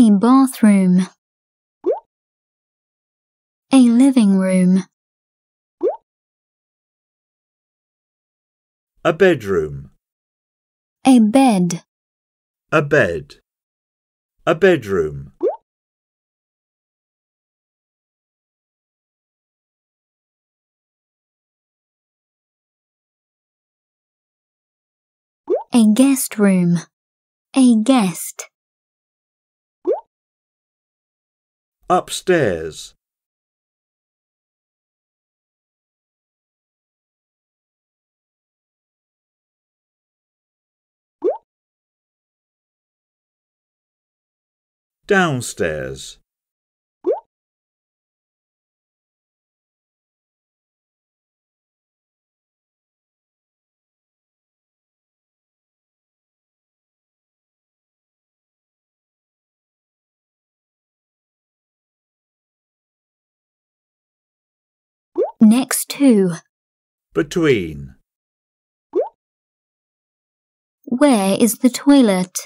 a bathroom, a living room, a bedroom, a bed, a bed, a bedroom. A guest room, a guest. upstairs downstairs Next to. Between. Where is the toilet?